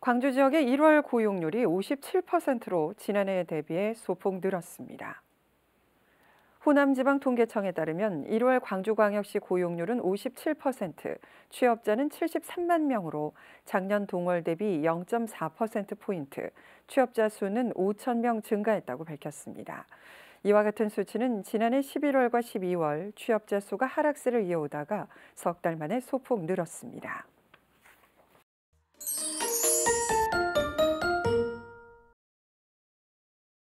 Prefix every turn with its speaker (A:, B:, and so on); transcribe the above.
A: 광주 지역의 1월 고용률이 57%로 지난해에 대비해 소폭 늘었습니다. 호남지방통계청에 따르면 1월 광주광역시 고용률은 57%, 취업자는 73만 명으로 작년 동월 대비 0.4%포인트, 취업자 수는 5천 명 증가했다고 밝혔습니다. 이와 같은 수치는 지난해 11월과 12월 취업자 수가 하락세를 이어오다가 석 달 만에 소폭 늘었습니다.